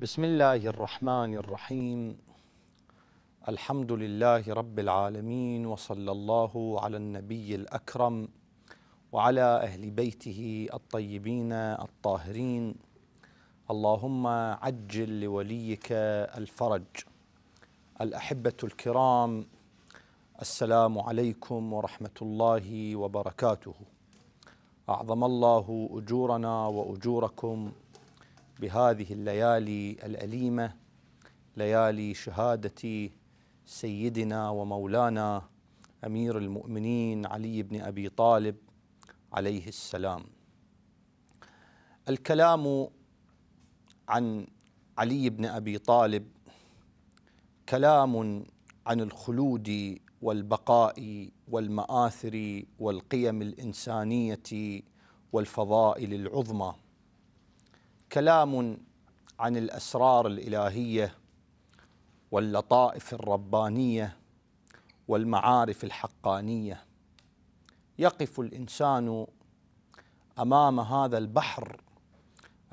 بسم الله الرحمن الرحيم الحمد لله رب العالمين وصلى الله على النبي الاكرم وعلى اهل بيته الطيبين الطاهرين اللهم عجل لوليك الفرج الاحبه الكرام السلام عليكم ورحمه الله وبركاته اعظم الله اجورنا واجوركم بهذه الليالي الأليمة ليالي شهادة سيدنا ومولانا أمير المؤمنين علي بن أبي طالب عليه السلام الكلام عن علي بن أبي طالب كلام عن الخلود والبقاء والمآثر والقيم الإنسانية والفضائل العظمى كلام عن الاسرار الالهيه واللطائف الربانيه والمعارف الحقانيه يقف الانسان امام هذا البحر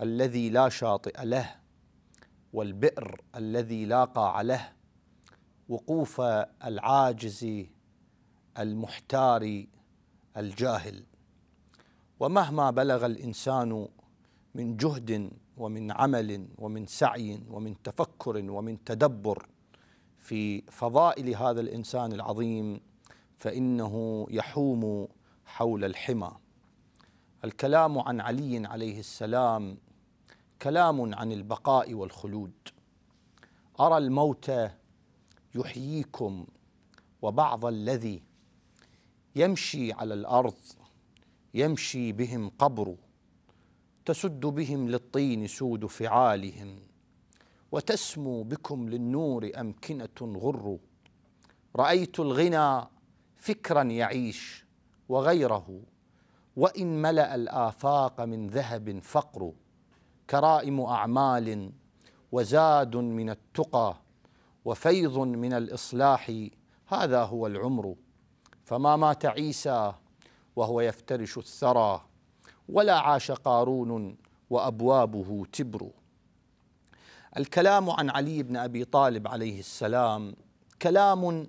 الذي لا شاطئ له والبئر الذي لا قاع له وقوف العاجز المحتار الجاهل ومهما بلغ الانسان من جهد ومن عمل ومن سعي ومن تفكر ومن تدبر في فضائل هذا الانسان العظيم فانه يحوم حول الحمى الكلام عن علي عليه السلام كلام عن البقاء والخلود ارى الموت يحييكم وبعض الذي يمشي على الارض يمشي بهم قبر تسد بهم للطين سود فعالهم وتسمو بكم للنور امكنه غر رايت الغنى فكرا يعيش وغيره وان ملا الافاق من ذهب فقر كرائم اعمال وزاد من التقى وفيض من الاصلاح هذا هو العمر فما مات عيسى وهو يفترش الثرى ولا عاش قارون وابوابه تبر الكلام عن علي بن ابي طالب عليه السلام كلام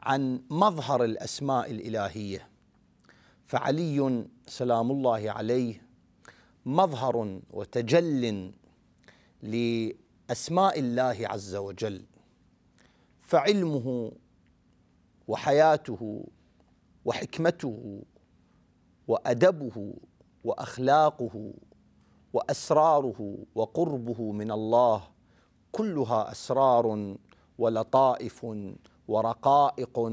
عن مظهر الاسماء الالهيه فعلي سلام الله عليه مظهر وتجل لاسماء الله عز وجل فعلمه وحياته وحكمته وادبه واخلاقه واسراره وقربه من الله كلها اسرار ولطائف ورقائق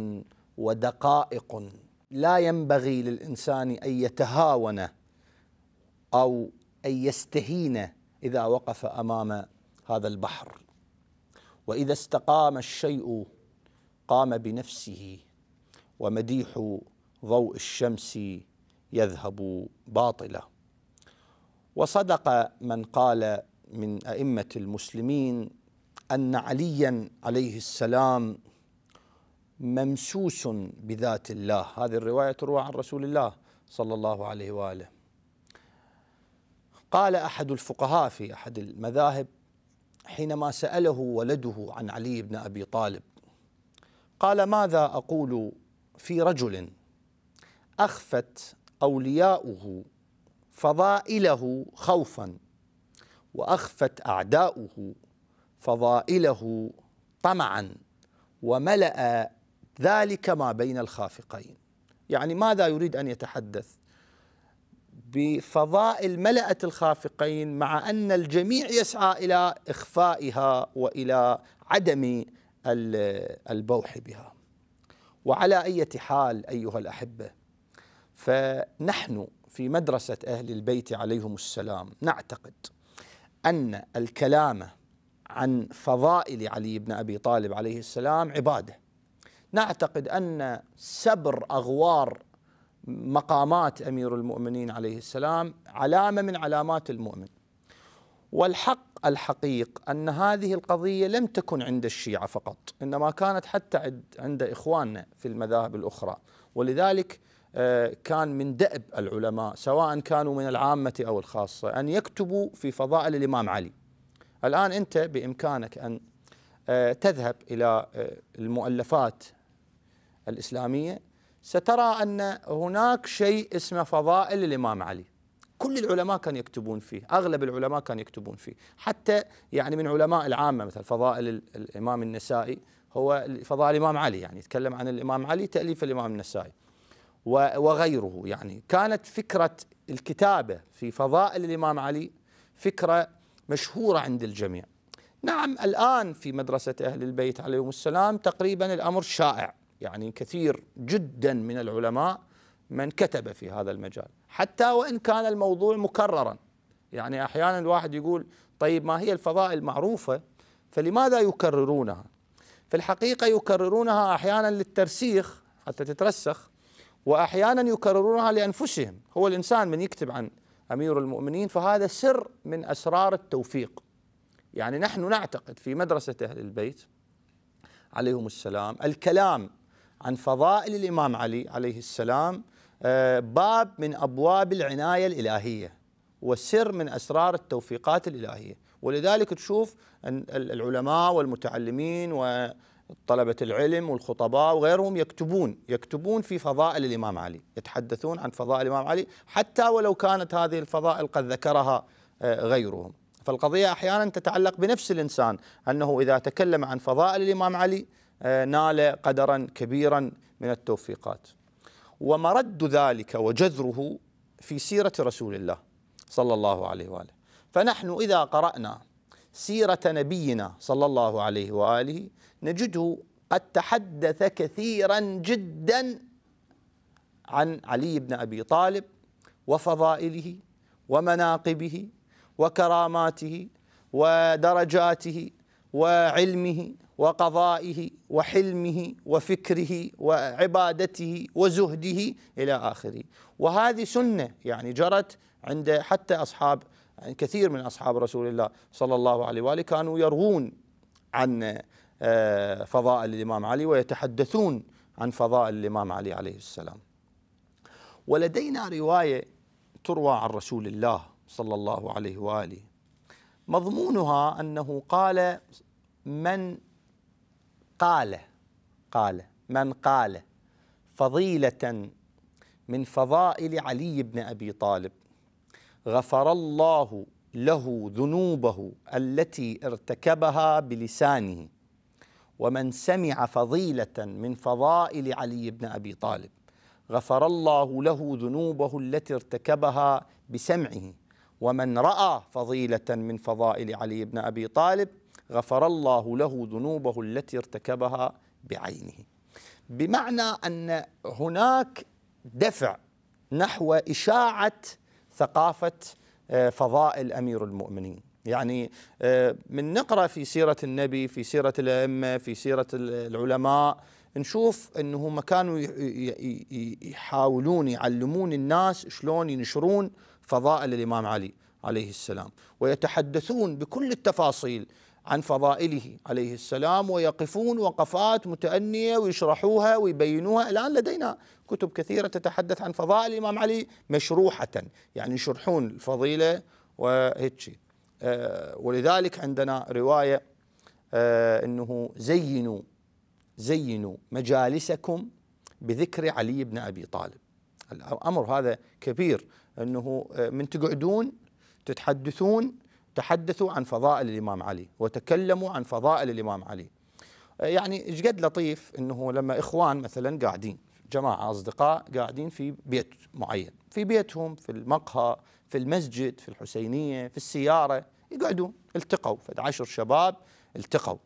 ودقائق لا ينبغي للانسان ان يتهاون او ان يستهين اذا وقف امام هذا البحر واذا استقام الشيء قام بنفسه ومديح ضوء الشمس يذهب باطلا وصدق من قال من ائمه المسلمين ان عليا عليه السلام ممسوس بذات الله هذه الروايه تروى عن رسول الله صلى الله عليه واله قال احد الفقهاء في احد المذاهب حينما ساله ولده عن علي بن ابي طالب قال ماذا اقول في رجل اخفت اولياؤه فضائله خوفا واخفت اعداؤه فضائله طمعا وملا ذلك ما بين الخافقين يعني ماذا يريد ان يتحدث بفضائل ملأت الخافقين مع أن الجميع يسعى إلى إخفائها وإلى عدم البوح بها وعلى أي حال أيها الأحبة فنحن في مدرسه اهل البيت عليهم السلام نعتقد ان الكلام عن فضائل علي بن ابي طالب عليه السلام عباده نعتقد ان سبر اغوار مقامات امير المؤمنين عليه السلام علامه من علامات المؤمن والحق الحقيق ان هذه القضيه لم تكن عند الشيعه فقط انما كانت حتى عند اخواننا في المذاهب الاخرى ولذلك آه، كان من دأب العلماء سواء كانوا من العامة أو الخاصة أن يكتبوا في فضائل الإمام علي الآن أنت بإمكانك أن آه، تذهب إلى آه، المؤلفات الإسلامية سترى أن هناك شيء اسمه فضائل الإمام علي كل العلماء كانوا يكتبون فيه أغلب العلماء كانوا يكتبون فيه حتى يعني من علماء العامة مثل فضائل الإمام النسائي هو فضائل الإمام علي يعني يتكلم عن الإمام علي تأليف الإمام النسائي وغيره يعني كانت فكرة الكتابة في فضائل الإمام علي فكرة مشهورة عند الجميع نعم الآن في مدرسة أهل البيت عليهم السلام تقريبا الأمر شائع يعني كثير جدا من العلماء من كتب في هذا المجال حتى وإن كان الموضوع مكررا يعني أحيانا الواحد يقول طيب ما هي الفضائل معروفة فلماذا يكررونها في الحقيقة يكررونها أحيانا للترسيخ حتى تترسخ واحيانا يكررونها لانفسهم هو الانسان من يكتب عن امير المؤمنين فهذا سر من اسرار التوفيق يعني نحن نعتقد في مدرسه اهل البيت عليهم السلام الكلام عن فضائل الامام علي عليه السلام آه، باب من ابواب العنايه الالهيه وسر من اسرار التوفيقات الالهيه ولذلك تشوف العلماء والمتعلمين و طلبة العلم والخطباء وغيرهم يكتبون يكتبون في فضائل الإمام علي يتحدثون عن فضائل الإمام علي حتى ولو كانت هذه الفضائل قد ذكرها آه، غيرهم فالقضية أحيانا تتعلق بنفس الإنسان أنه إذا تكلم عن فضائل الإمام علي آه، نال قدرا كبيرا من التوفيقات ومرد ذلك وجذره في سيرة رسول الله صلى الله عليه وآله فنحن إذا قرأنا سيرة نبينا صلى الله عليه وآله نجده قد تحدث كثيرا جدا عن علي بن أبي طالب وفضائله ومناقبه وكراماته ودرجاته وعلمه وقضائه وحلمه وفكره وعبادته وزهده الى اخره وهذه سنه يعني جرت عند حتى اصحاب يعني كثير من أصحاب رسول الله صلى الله عليه وآله كانوا يروون عن آه، فضائل الإمام علي ويتحدثون عن فضائل الإمام علي عليه السلام ولدينا رواية تروى عن رسول الله صلى الله عليه وآله مضمونها أنه قال من قال قال من قال فضيلة من فضائل علي بن أبي طالب غفر الله له ذنوبه التي ارتكبها بلسانه ومن سمع فضيلة من فضائل علي بن أبي طالب غفر الله له ذنوبه التي ارتكبها بسمعه ومن رأى فضيلة من فضائل علي بن أبي طالب غفر الله له ذنوبه التي ارتكبها بعينه بمعنى أن هناك دفع نحو إشاعة ثقافة آه، فضائل أمير المؤمنين يعني آه، من نقرأ في سيرة النبي في سيرة الأئمة في سيرة العلماء نشوف انه هم كانوا يحاولون يعلمون الناس شلون ينشرون فضائل الامام علي عليه السلام ويتحدثون بكل التفاصيل عن فضائله عليه السلام ويقفون وقفات متأنية ويشرحوها ويبينوها الآن لدينا كتب كثيرة تتحدث عن فضائل الإمام علي مشروحة يعني يشرحون الفضيلة وهيك آه، ولذلك عندنا رواية آه، أنه زينوا زينوا مجالسكم بذكر علي بن أبي طالب الأمر هذا كبير أنه آه، من تقعدون تتحدثون تحدثوا عن فضائل الإمام علي وتكلموا عن فضائل الإمام علي يعني ايش قد لطيف انه لما اخوان مثلا قاعدين جماعه اصدقاء قاعدين في بيت معين في بيتهم في المقهى في المسجد في الحسينيه في السياره يقعدوا التقوا فد عشر شباب التقوا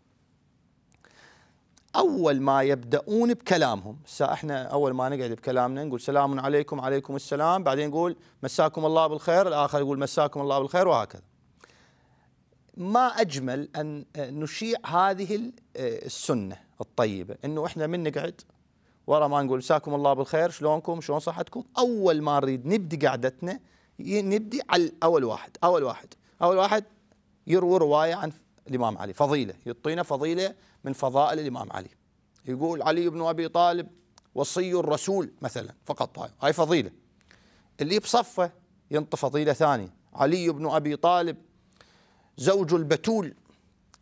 اول ما يبداون بكلامهم احنا اول ما نقعد بكلامنا نقول سلام عليكم عليكم السلام بعدين نقول مساكم الله بالخير الاخر يقول مساكم الله بالخير وهكذا ما اجمل ان آه، نشيع هذه آه، السنه الطيبه انه احنا من نقعد ورا ما نقول مساكم الله بالخير شلونكم شلون صحتكم اول ما نريد نبدي قعدتنا نبدي على اول واحد اول واحد اول واحد يروي روايه عن الامام علي فضيله يعطينا فضيله من فضائل الامام علي يقول علي بن ابي طالب وصي الرسول مثلا فقط هاي هاي فضيله اللي بصفه ينطي فضيله ثانيه علي بن ابي طالب زوج البتول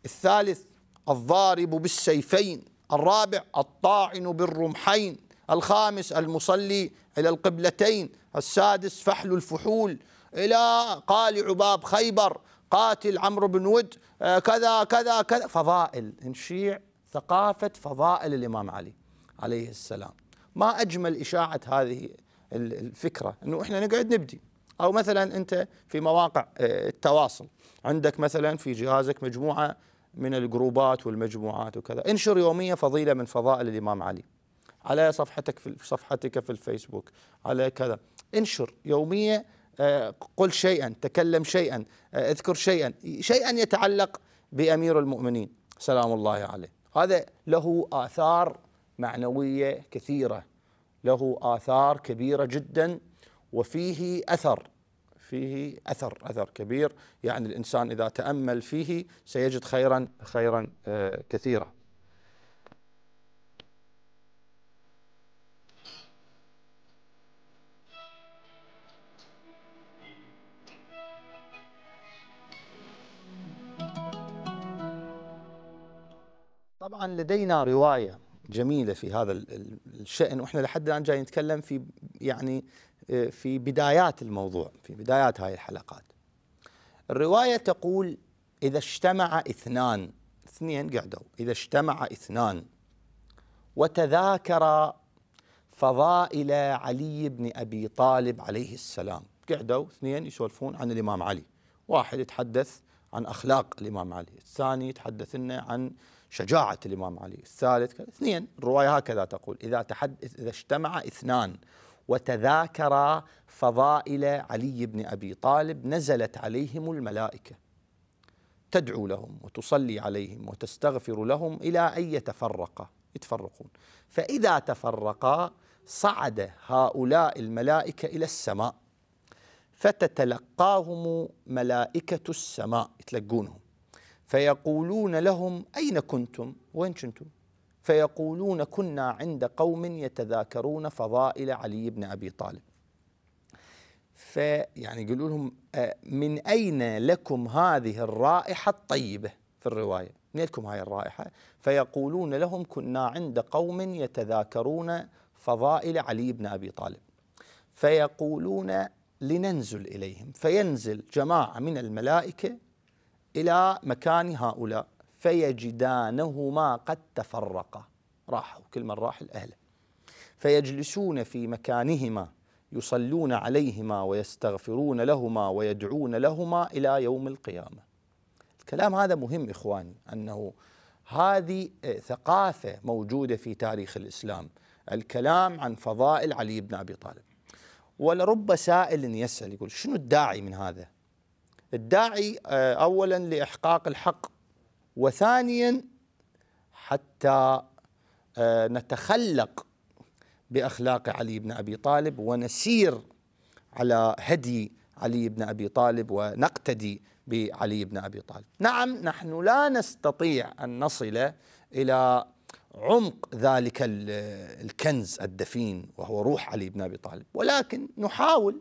الثالث الضارب بالسيفين الرابع الطاعن بالرمحين الخامس المصلي إلى القبلتين السادس فحل الفحول إلى قال باب خيبر قاتل عمرو بن ود آه، كذا كذا كذا فضائل انشيع ثقافة فضائل الإمام علي عليه السلام ما أجمل إشاعة هذه الفكرة أنه إحنا نقعد نبدي أو مثلا أنت في مواقع آه، التواصل عندك مثلا في جهازك مجموعة من الجروبات والمجموعات وكذا انشر يوميا فضيلة من فضائل الإمام علي على صفحتك في صفحتك في الفيسبوك على كذا انشر يوميا آه، قل شيئا تكلم شيئا آه، اذكر شيئا شيئا يتعلق بأمير المؤمنين سلام الله عليه هذا له آثار معنوية كثيرة له آثار كبيرة جدا وفيه أثر فيه اثر اثر كبير يعني الانسان اذا تامل فيه سيجد خيرا خيرا آه، كثيرا طبعا لدينا روايه جميله في هذا الشان واحنا لحد الان جاي نتكلم في يعني آه، في بدايات الموضوع في بدايات هاي الحلقات الرواية تقول إذا اجتمع اثنان اثنين قعدوا إذا اجتمع اثنان وتذاكرا فضائل علي بن أبي طالب عليه السلام قعدوا اثنين يسولفون عن الإمام علي واحد يتحدث عن أخلاق الإمام علي الثاني يتحدث لنا عن شجاعة الإمام علي الثالث اثنين الرواية هكذا تقول إذا, تحد إذا اجتمع اثنان وتذاكرا فضائل علي بن ابي طالب نزلت عليهم الملائكه تدعو لهم وتصلي عليهم وتستغفر لهم الى ان يتفرقا يتفرقون فاذا تفرقا صعد هؤلاء الملائكه الى السماء فتتلقاهم ملائكه السماء يتلقونهم فيقولون لهم اين كنتم؟ وين كنتم؟ فيقولون كنا عند قوم يتذاكرون فضائل علي بن ابي طالب فيعني يقولوا لهم آه، من اين لكم هذه الرائحه الطيبه في الروايه من لكم هذه الرائحه فيقولون لهم كنا عند قوم يتذاكرون فضائل علي بن ابي طالب فيقولون لننزل اليهم فينزل جماعه من الملائكه الى مكان هؤلاء فيجدانهما قد تفرقا راحوا كل من راح الأهل فيجلسون في مكانهما يصلون عليهما ويستغفرون لهما ويدعون لهما إلى يوم القيامة الكلام هذا مهم إخواني أنه هذه آه، ثقافة موجودة في تاريخ الإسلام الكلام عن فضائل علي بن أبي طالب ولرب سائل يسأل يقول شنو الداعي من هذا الداعي آه، أولا لإحقاق الحق وثانيا حتى آه، نتخلق باخلاق علي بن ابي طالب ونسير على هدي علي بن ابي طالب ونقتدي بعلي بن ابي طالب. نعم نحن لا نستطيع ان نصل الى عمق ذلك الكنز الدفين وهو روح علي بن ابي طالب ولكن نحاول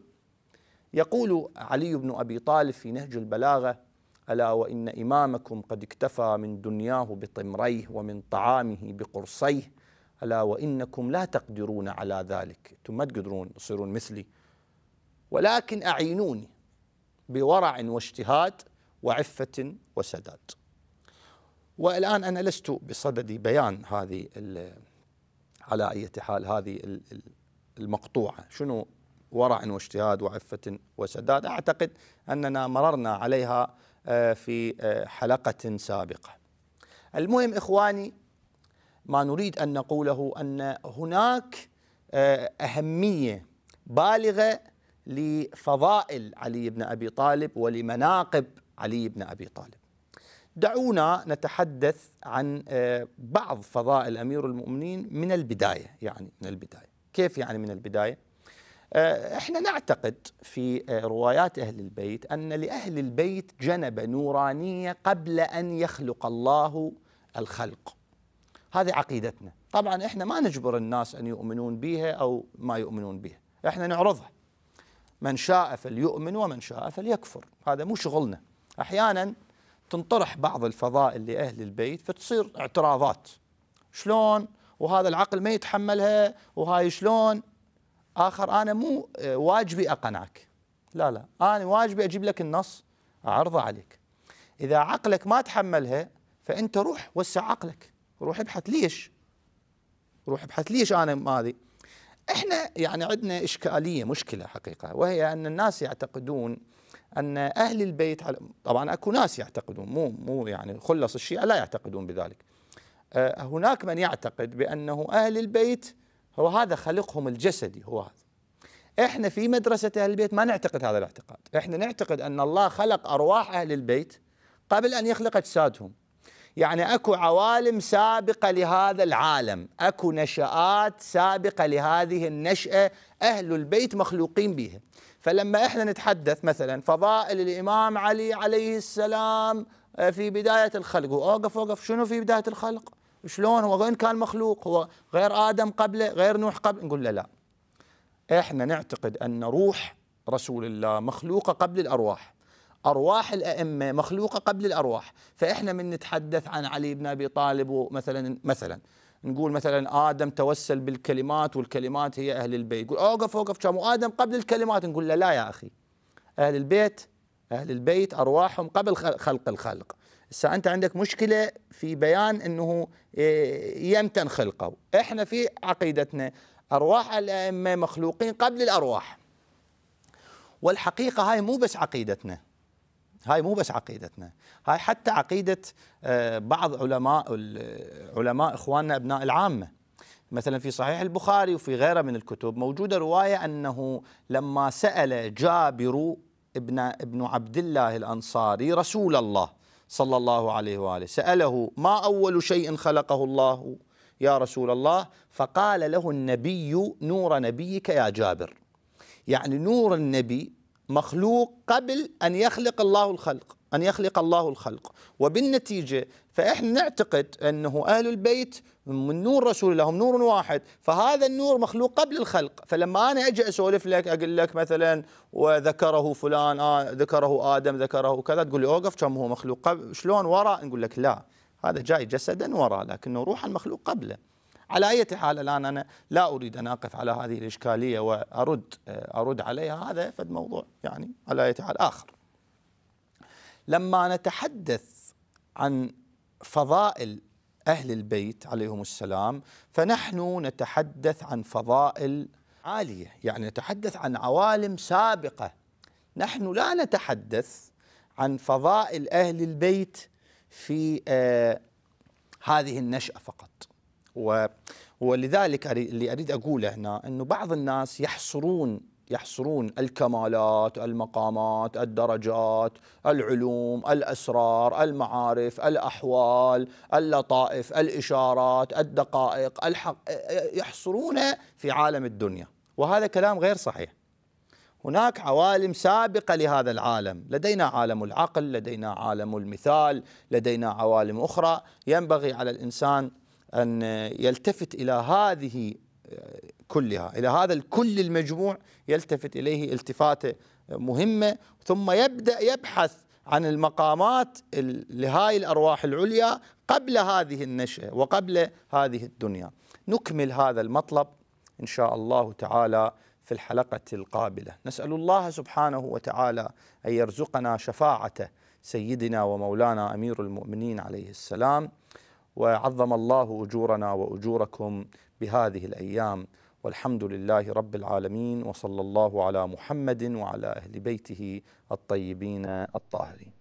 يقول علي بن ابي طالب في نهج البلاغه ألا وإن إمامكم قد اكتفى من دنياه بطمريه ومن طعامه بقرصيه ألا وإنكم لا تقدرون على ذلك أنتم ما تقدرون تصيرون مثلي ولكن أعينوني بورع واجتهاد وعفة وسداد والآن أنا لست بصدد بيان هذه على أي حال هذه المقطوعة شنو ورع واجتهاد وعفة وسداد أعتقد أننا مررنا عليها آه، في آه، حلقة سابقة المهم إخواني ما نريد أن نقوله أن هناك آه، أهمية بالغة لفضائل علي بن أبي طالب ولمناقب علي بن أبي طالب دعونا نتحدث عن بعض فضائل أمير المؤمنين من البداية يعني من البداية كيف يعني من البداية؟ آه، احنا نعتقد في آه، روايات اهل البيت ان لاهل البيت جنبه نورانيه قبل ان يخلق الله الخلق. هذه عقيدتنا، طبعا احنا ما نجبر الناس ان يؤمنون بها او ما يؤمنون بها، احنا نعرضها. من شاء فليؤمن ومن شاء فليكفر، هذا مو شغلنا. احيانا تنطرح بعض الفضائل لاهل البيت فتصير اعتراضات. شلون؟ وهذا العقل ما يتحملها وهاي شلون؟ اخر انا مو آه، واجبي اقنعك لا لا انا واجبي اجيب لك النص اعرضه عليك اذا عقلك ما تحملها فانت روح وسع عقلك روح ابحث ليش روح ابحث ليش انا هذه احنا يعني عندنا اشكاليه مشكله حقيقه وهي ان الناس يعتقدون ان اهل البيت طبعا اكو ناس يعتقدون مو مو يعني خلص الشيعه لا يعتقدون بذلك آه، هناك من يعتقد بانه اهل البيت هو هذا خلقهم الجسدي هو هذا احنا في مدرسة أهل البيت ما نعتقد هذا الاعتقاد احنا نعتقد أن الله خلق أرواح أهل البيت قبل أن يخلق أجسادهم يعني اكو عوالم سابقه لهذا العالم، اكو نشآت سابقه لهذه النشأه اهل البيت مخلوقين بها. فلما احنا نتحدث مثلا فضائل الامام علي عليه السلام آه، في بدايه الخلق، واوقف اوقف شنو في بدايه الخلق؟ شلون هو وين كان مخلوق هو غير آدم قبله غير نوح قبله نقول له لا احنا نعتقد أن روح رسول الله مخلوقة قبل الأرواح أرواح الأئمة مخلوقة قبل الأرواح فإحنا من نتحدث عن علي بن أبي طالب مثلا مثلا نقول مثلا آدم توسل بالكلمات والكلمات هي أهل البيت يقول أوقف أوقف كانوا آدم قبل الكلمات نقول له لا يا أخي أهل البيت أهل البيت أرواحهم قبل خلق الخلق هسه انت عندك مشكله في بيان انه آه، يمتن خلقه احنا في عقيدتنا ارواح الائمه مخلوقين قبل الارواح والحقيقه هاي مو بس عقيدتنا هاي مو بس عقيدتنا هاي حتى عقيده آه، بعض علماء علماء اخواننا ابناء العامه مثلا في صحيح البخاري وفي غيره من الكتب موجوده روايه انه لما سال جابر ابن ابن عبد الله الانصاري رسول الله صلى الله عليه واله ساله ما اول شيء خلقه الله يا رسول الله فقال له النبي نور نبيك يا جابر يعني نور النبي مخلوق قبل أن يخلق الله الخلق أن يخلق الله الخلق وبالنتيجة فإحنا نعتقد أنه أهل البيت من نور رسول الله نور واحد فهذا النور مخلوق قبل الخلق فلما أنا أجي أسولف لك أقول لك مثلا وذكره فلان آه ذكره آدم ذكره كذا تقول لي أوقف كم هو مخلوق قبل شلون وراء نقول لك لا هذا جاي جسدا وراء لكنه روحا مخلوق قبله على أي حال الآن أنا لا أريد أن أقف على هذه الإشكالية وأرد آه، أرد عليها هذا فد موضوع يعني على أي حال آخر لما نتحدث عن فضائل أهل البيت عليهم السلام فنحن نتحدث عن فضائل عالية يعني نتحدث عن عوالم سابقة نحن لا نتحدث عن فضائل أهل البيت في آه هذه النشأة فقط و ولذلك اللي اريد اقوله هنا انه بعض الناس يحصرون يحصرون الكمالات، المقامات، الدرجات، العلوم، الاسرار، المعارف، الاحوال، اللطائف، الاشارات، الدقائق، الحق يحصرونها في عالم الدنيا، وهذا كلام غير صحيح. هناك عوالم سابقة لهذا العالم لدينا عالم العقل لدينا عالم المثال لدينا عوالم أخرى ينبغي على الإنسان أن يلتفت إلى هذه كلها إلى هذا الكل المجموع يلتفت إليه التفاتة مهمة ثم يبدأ يبحث عن المقامات لهاي الأرواح العليا قبل هذه النشأة وقبل هذه الدنيا نكمل هذا المطلب إن شاء الله تعالى في الحلقة القابلة نسأل الله سبحانه وتعالى أن يرزقنا شفاعته سيدنا ومولانا أمير المؤمنين عليه السلام وعظم الله اجورنا واجوركم بهذه الايام والحمد لله رب العالمين وصلى الله على محمد وعلى اهل بيته الطيبين الطاهرين